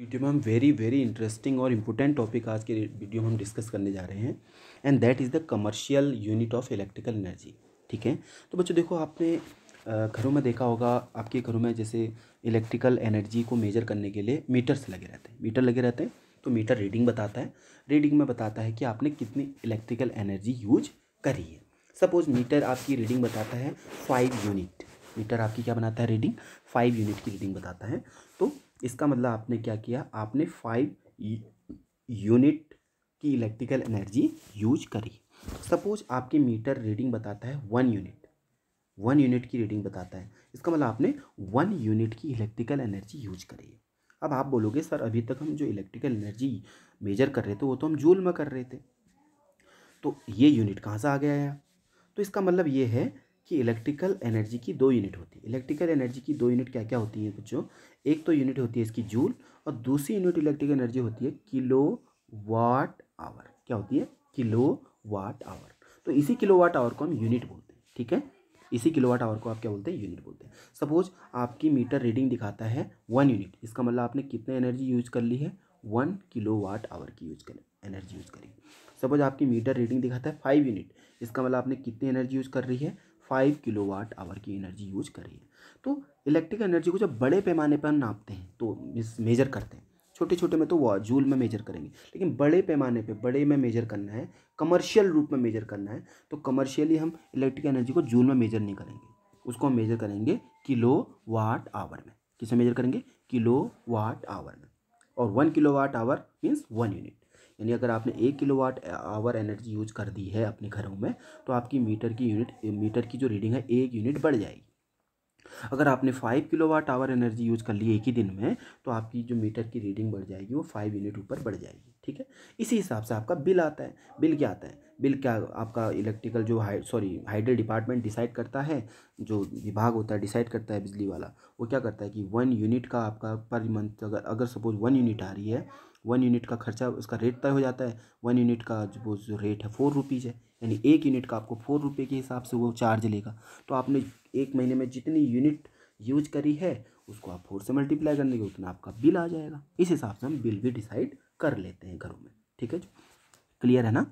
video में हम very very interesting और इम्पोर्टेंट टॉपिक आज के वीडियो में हम डिस्कस करने जा रहे हैं and that is the commercial unit of electrical energy ठीक है तो बच्चों देखो आपने घरों में देखा होगा आपके घरों में जैसे इलेक्ट्रिकल एनर्जी को मेजर करने के लिए मीटर्स लगे रहते हैं मीटर लगे रहते हैं तो मीटर रीडिंग बताता है रीडिंग में बताता है कि आपने कितनी इलेक्ट्रिकल एनर्जी यूज करी है सपोज मीटर आपकी रीडिंग बताता है फाइव यूनिट मीटर आपकी क्या बनाता है रीडिंग फाइव यूनिट की रीडिंग बताता है तो इसका मतलब आपने क्या किया आपने फाइव यूनिट की इलेक्ट्रिकल एनर्जी यूज करी सपोज आपके मीटर रीडिंग बताता है वन यूनिट वन यूनिट की रीडिंग बताता है इसका मतलब आपने वन यूनिट की इलेक्ट्रिकल एनर्जी यूज करी है अब आप बोलोगे सर अभी तक हम जो इलेक्ट्रिकल एनर्जी मेजर कर रहे थे वो तो हम जूल में कर रहे थे तो ये यूनिट कहाँ से आ गया है तो इसका मतलब ये है कि इलेक्ट्रिकल एनर्जी की दो यूनिट होती है इलेक्ट्रिकल एनर्जी की दो यूनिट क्या तो क्या होती है बच्चों एक तो यूनिट होती है इसकी जूल और दूसरी यूनिट इलेक्ट्रिकल एनर्जी होती है किलो वाट आवर क्या होती है किलो वाट आवर तो इसी किलो वाट आवर को हम यूनिट बोलते हैं ठीक है इसी किलो वाट आवर को आप क्या बोलते हैं यूनिट बोलते हैं सपोज आपकी मीटर रीडिंग दिखाता है वन यूनिट इसका मतलब आपने कितने एनर्जी यूज कर ली है वन किलो वाट आवर की यूज कर एनर्जी यूज करी सपोज आपकी मीटर रीडिंग दिखाता है फाइव यूनिट इसका मतलब आपने कितनी एनर्जी यूज कर रही है फाइव किलो वाट आवर की एनर्जी यूज कर है तो इलेक्ट्रिक एनर्जी को जब बड़े पैमाने पर नापते हैं तो मेजर करते हैं छोटे छोटे में तो वो जूल में मेजर करेंगे लेकिन बड़े पैमाने पे बड़े में मेजर करना है कमर्शियल रूप में मेजर करना है तो कमर्शियली हम इलेक्ट्रिक एनर्जी को जूल में मेजर नहीं करेंगे उसको हम मेजर करेंगे किलो वाट आवर में किसे मेजर करेंगे किलो वाट आवर में और one kilo watt hour means one unit यानी अगर आपने एक kilo watt hour energy use कर दी है अपने घरों में तो आपकी मीटर की यूनिट मीटर की जो रीडिंग है एक यूनिट बढ़ जाएगी अगर आपने five kilo watt hour energy use कर ली एक ही दिन में तो आपकी जो मीटर की रीडिंग बढ़ जाएगी वो फाइव यूनिट ऊपर बढ़ जाएगी ठीक है इसी हिसाब से आपका बिल आता है बिल क्या आता है बिल क्या आपका इलेक्ट्रिकल जो high sorry hydel department decide करता है जो विभाग होता है डिसाइड करता है बिजली वाला वो क्या करता है कि वन यूनिट का आपका पर मंथ अगर अगर सपोज वन यूनिट आ रही है वन यूनिट का खर्चा उसका रेट तय हो जाता है वन यूनिट का जो रेट है फोर रुपीज़ है यानी एक यूनिट का आपको फोर रुपये के हिसाब से वो चार्ज लेगा तो आपने एक महीने में जितनी यूनिट यूज करी है उसको आप फोर से मल्टीप्लाई कर लेंगे उतना आपका बिल आ जाएगा इस हिसाब से हम बिल भी डिसाइड कर लेते हैं घरों में ठीक है जो क्लियर है ना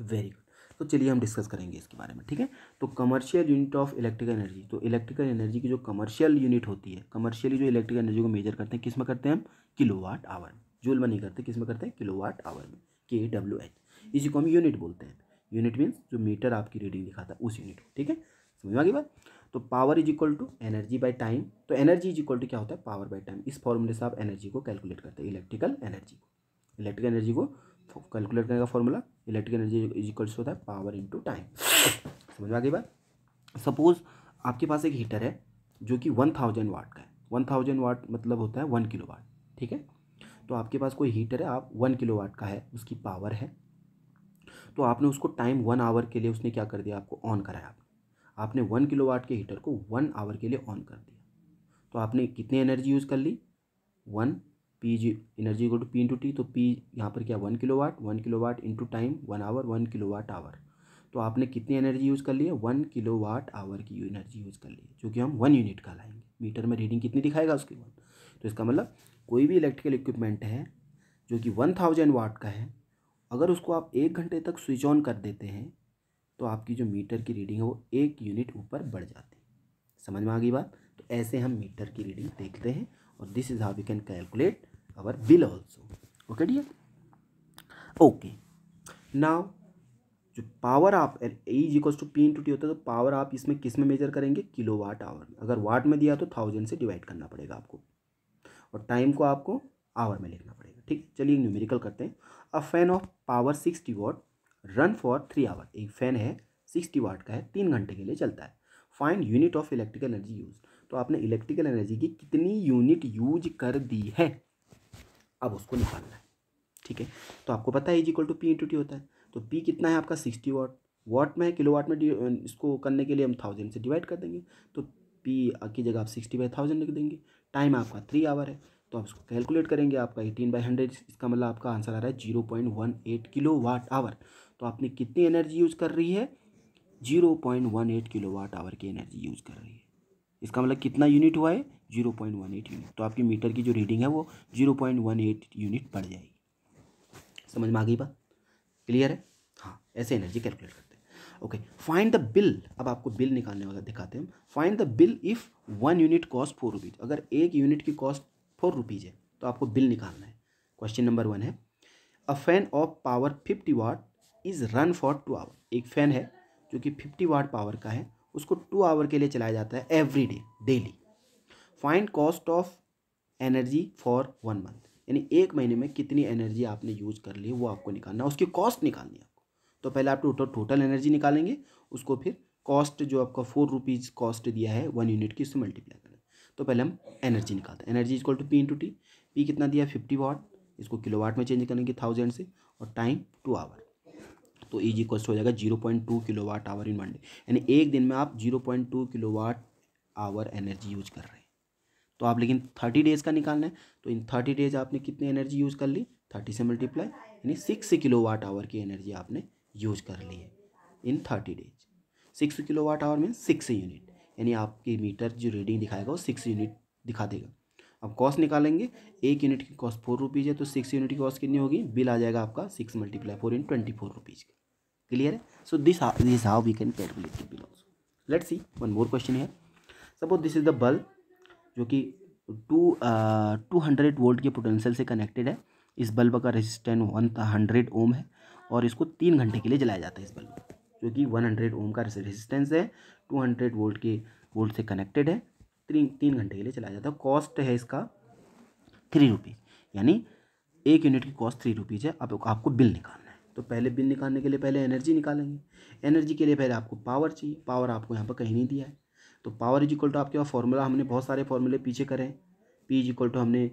वेरी गुड तो चलिए हम डिस्कस करेंगे इसके बारे में ठीक है तो commercial unit of electrical energy तो इलेक्ट्रिकल एनर्जी की जो कमर्शियल यूनिट होती है कमर्शियली जो इलेक्ट्रिकल एनर्जी को मेजर करते हैं किस में करते हैं हम वाट आवर में जूल में नहीं करते किस में करते हैं वाट आवर में के डब्ल्यू एच इसी को हम यूनिट बोलते हैं यूनिट मीन्स जो मीटर आपकी रीडिंग दिखाता है उस यूनिट को ठीक है समझ में आ बात तो power is equal to energy by time तो एनर्जी इज इक्वल टू क्या होता है पावर बाय टाइम इस फॉर्मूले से आप एनर्जी को कैलकुलेट करते हैं इलेक्ट्रिकल एनर्जी को इलेक्ट्रिकल एनर्जी को कैलकुलेट करने का formula electric energy is equal होता है पावर इंटू टाइम समझ में आ बात सपोज आपके पास एक हीटर है जो कि वन थाउजेंड वाट का है वन थाउजेंड वाट मतलब होता है वन किलो वाट ठीक है तो आपके पास कोई हीटर है आप वन किलो वाट का है उसकी पावर है तो आपने उसको टाइम वन आवर के लिए उसने क्या कर दिया आपको ऑन कराया आपने आपने वन किलो वाट के हीटर को वन आवर के लिए ऑन कर दिया तो आपने कितनी एनर्जी यूज़ कर ली one P G energy to P into T तो पी यहाँ पर क्या one kilo watt one kilo watt into time one hour one kilo watt hour तो आपने कितनी एनर्जी यूज़ कर ली है वन किलो वाट आवर की एनर्जी यूज़ कर ली है जो कि हम वन यूनिट का लाएंगे मीटर में रीडिंग कितनी दिखाएगा उसके वन तो इसका मतलब कोई भी इलेक्ट्रिकल इक्विपमेंट है जो कि वन थाउजेंड वाट का है अगर उसको आप एक घंटे तक स्विच ऑन कर देते हैं तो आपकी जो मीटर की रीडिंग है वो एक यूनिट ऊपर बढ़ जाती है समझ में आ गई बात तो ऐसे हम मीटर की रीडिंग देखते हैं और this is how we can calculate our bill also okay D okay now जो पावर आप E equals to P to T होता है तो पावर आप इसमें किस में मेजर करेंगे किलो वाट आवर में अगर वाट में दिया तो थाउजेंड से डिवाइड करना पड़ेगा आपको और टाइम को आपको आवर में लिखना पड़ेगा ठीक चलिए न्यूमेरिकल करते हैं a fan of power sixty watt run for three hour एक फैन है सिक्सटी वाट का है तीन घंटे के लिए चलता है find unit of electrical energy use तो आपने इलेक्ट्रिकल एनर्जी की कितनी यूनिट यूज कर दी है अब उसको निकालना है ठीक है तो आपको पता है is equal to P into T होता है तो पी कितना है आपका सिक्सटी वाट वाट में किलो वाट में इसको करने के लिए हम थाउजेंड से डिवाइड कर देंगे तो पी की जगह आप सिक्सटी बाई थाउजेंड लिख देंगे टाइम आपका थ्री आवर है तो आप इसको कैलकुलेट करेंगे आपका एटीन बाई हंड्रेड इसका मतलब आपका आंसर आ रहा है zero point one eight kilo watt hour तो आपने कितनी एनर्जी यूज़ कर रही है zero point one eight kilo watt hour की एनर्जी यूज़ कर रही है इसका मतलब कितना यूनिट हुआ है zero point one eight unit तो आपकी मीटर की जो रीडिंग है वो zero point one eight unit बढ़ जाएगी समझ में आ गई बात क्लियर है हाँ ऐसे एनर्जी कैलकुलेट करते हैं ओके फाइंड द बिल अब आपको बिल निकालने वाला दिखाते हैं find the bill if one unit cost four rupees अगर एक यूनिट की कॉस्ट फोर रुपीज़ है तो आपको बिल निकालना है क्वेश्चन नंबर वन है a fan of power fifty watt is run for two hour एक फ़ैन है जो कि फिफ्टी वाट पावर का है उसको टू आवर के लिए चलाया जाता है every day daily find cost of energy for one month यानी एक महीने में कितनी एनर्जी आपने यूज कर ली वो आपको निकालना है उसकी कॉस्ट निकालनी है आपको तो पहले आप टोटल टोटल एनर्जी निकालेंगे उसको फिर कॉस्ट जो आपका फोर रुपीज़ कॉस्ट दिया है वन यूनिट की उससे मल्टीप्लाई तो पहले हम एनर्जी निकालते हैं energy equal to P into T P कितना दिया फिफ्टी वाट इसको किलो वाट में चेंज करेंगे थाउजेंड से और टाइम टू आवर तो इजी e इक्वल हो जाएगा zero point two kilo watt hour in one day यानी एक दिन में आप zero point two kilo watt hour energy use कर रहे हैं तो आप लेकिन थर्टी डेज़ का निकालना है तो इन थर्टी डेज आपने कितनी एनर्जी यूज़ कर ली थर्टी से मल्टीप्लाई यानी सिक्स किलो वाट आवर की एनर्जी आपने यूज कर ली है in thirty days six kilo watt hour में सिक्स यूनिट यानी आपकी मीटर जो रीडिंग दिखाएगा वो सिक्स यूनिट दिखा देगा अब कॉस्ट निकालेंगे एक यूनिट की कॉस्ट फोर रुपीज़ है तो सिक्स यूनिट की कॉस्ट कितनी होगी बिल आ जाएगा आपका six multiply four in twenty four rupees का क्लियर है so this this how we can calculate bill also let see one more question है suppose this is the bulb जो कि टू टू हंड्रेड वोल्ट के potential से connected है इस bulb का रेजिस्टेंस वन हंड्रेड ओम है और इसको तीन घंटे के लिए जलाया जाता है इस बल्ब जो कि 100 ओम का रेजिस्टेंस है 200 वोल्ट के वोल्ट से कनेक्टेड है तीन तीन घंटे के लिए चलाया जाता है कॉस्ट है इसका थ्री रुपीज़ यानी एक यूनिट की कॉस्ट थ्री रुपीज़ है अब आपको बिल निकालना है तो पहले बिल निकालने के लिए पहले एनर्जी निकालेंगे एनर्जी के लिए पहले आपको पावर चाहिए पावर आपको यहाँ पर कहीं नहीं दिया है तो पावर इज इक्वल टू आपके पास फॉर्मूला हमने बहुत सारे फॉर्मूले पीछे करे हैं पी इज इक्वल टू हमने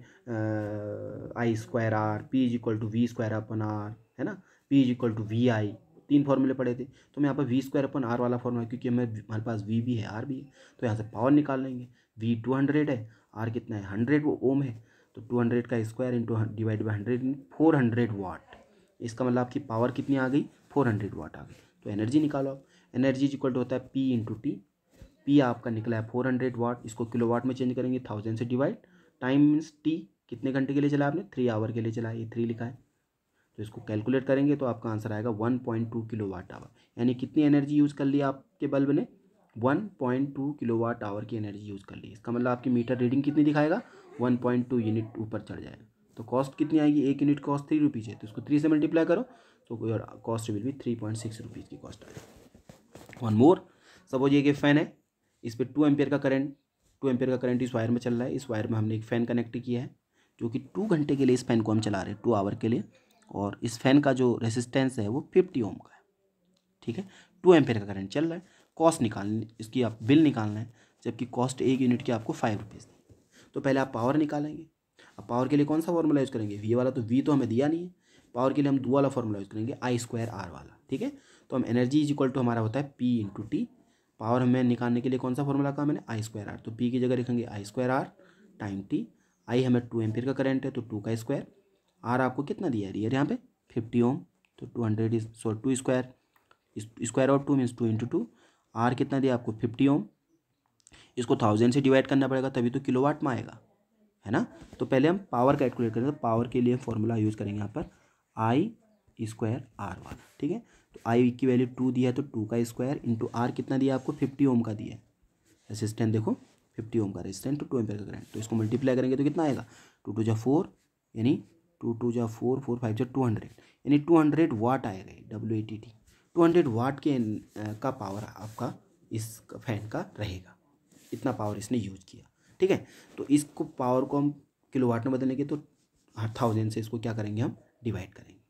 I square R P is equal to V square upon R है ना P is equal to V I तीन फॉर्मूले पढ़े थे तो मैं यहाँ पर वी स्क्वायर अपन आर वाला फॉर्मूला क्योंकि हमें हमारे पास वी भी है आर भी है तो यहाँ से पावर निकाल लेंगे वी टू हंड्रेड है आर कितना है हंड्रेड वो ओम है तो टू हंड्रेड का square into divide by hundred four hundred watt इसका मतलब आपकी पावर कितनी आ गई फोर हंड्रेड वाट आ गई तो एनर्जी निकालो आप एनर्जी इक्वल टू होता है पी इंटू टी पी आपका निकला है फोर हंड्रेड वाट इसको किलो वाट में चेंज करेंगे थाउजेंड से डिवाइड टाइम मीन्स टी कितने घंटे के लिए चला आपने थ्री आवर के लिए चला ये थ्री लिखा है तो इसको कैलकुलेट करेंगे तो आपका आंसर आएगा one point two kilo watt hour यानी कितनी एनर्जी यूज़ कर ली आपके बल्ब ने one point two kilo watt hour की एनर्जी यूज़ कर ली इसका मतलब आपकी मीटर रीडिंग कितनी दिखाएगा वन पॉइंट टू यूनिट ऊपर चढ़ जाएगा तो कॉस्ट कितनी आएगी एक यूनिट कॉस्ट थ्री रुपीज़ है तो इसको थ्री से मल्टीप्लाई करो तो योर कॉस्ट विल भी थ्री पॉइंट सिक्स रुपीज़ की कॉस्ट आएगी वन मोर सपोज ये कि फ़ैन है इस पर टू एम्पेयर का करंट टू एम्पेयर का करंट इस वायर में चल रहा है इस वायर में हमने एक फ़ैन कनेक्ट किया है जो कि टू घंटे के लिए इस फैन को हम चला रहे हैं टू आवर के लिए और इस फैन का जो रेसिस्टेंस है वो फिफ्टी ओम का है ठीक है टू एम्पेयर का करंट चल रहा है कॉस्ट निकाल इसकी आप बिल निकालना है जबकि कॉस्ट एक यूनिट की आपको फाइव रुपीज़ तो पहले आप पावर निकालेंगे अब पावर के लिए कौन सा फॉर्मूला यूज़ करेंगे वी वाला तो वी तो हमें दिया नहीं है पावर के लिए हम दो वाला फॉर्मूला यूज़ करेंगे आई स्क्वायर आर वाला ठीक है तो हम एनर्जी इज इक्वल टू हमारा होता है पी इंटू टी पावर हमें निकालने के लिए कौन सा फॉर्मूला कहा मैंने आई स्क्वायर आर तो पी की जगह लिखेंगे I square R time T I हमें टू एम का करंट है तो टू का स्क्वायर आर आपको कितना दिया रियर यहाँ पे फिफ्टी ओम तो two hundred is so two square square of two means two into two R कितना दिया आपको फिफ्टी ओम इसको थाउजेंड से डिवाइड करना पड़ेगा तभी तो किलो वाट में आएगा है ना तो पहले हम पावर कैलकुलेट करेंगे तो पावर के लिए फॉर्मूला यूज़ करेंगे यहाँ पर आई स्क्वायर आर वाला ठीक है तो आई की वैल्यू टू दिया तो टू का स्क्वायर इंटू आर कितना दिया आपको फिफ्टी ओम का दिया है रेसिस्टेंट देखो फिफ्टी ओम का रेसिस्टेंट टू टू एम का करंट तो इसको मल्टीप्लाई करेंगे तो कितना आएगा टू टू जो फोर यानी टू टू जा फोर फोर फाइव जा टू हंड्रेड यानी टू हंड्रेड वाट आएगा W A T T two hundred watt के का पावर आपका इस फैन का रहेगा इतना पावर इसने यूज किया ठीक है तो इसको पावर को हम वाट में बदलेंगे तो थाउजेंड हाँ, से इसको क्या करेंगे हम डिवाइड करेंगे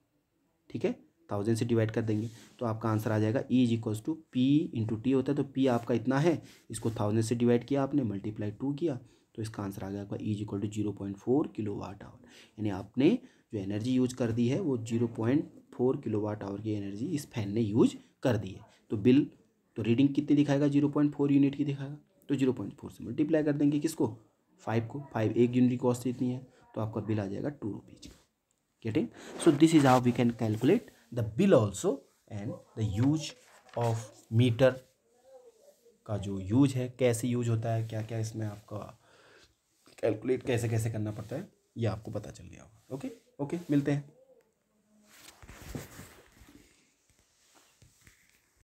ठीक है थाउजेंड से डिवाइड कर देंगे तो आपका आंसर आ जाएगा E is equals to P into T होता है तो पी आपका इतना है इसको थाउजेंड से डिवाइड किया आपने मल्टीप्लाई टू किया तो इसका आंसर आ गया आपका is equal to zero point four kilo watt hour यानी आपने जो एनर्जी यूज कर दी है वो zero point four kilo watt hour की एनर्जी इस फैन ने यूज कर दी है तो बिल तो रीडिंग कितनी दिखाएगा जीरो पॉइंट फोर यूनिट की दिखाएगा तो जीरो पॉइंट फोर से मल्टीप्लाई कर देंगे किसको फाइव को फाइव एक यूनिट की कॉस्ट इतनी है तो आपका बिल आ जाएगा टू रुपीज़ का getting so this is how we can calculate the bill also and the use of meter का जो यूज है कैसे यूज होता है क्या क्या इसमें आपका कैलकुलेट कैसे कैसे करना पड़ता है ये आपको पता चल गया होगा ओके ओके मिलते हैं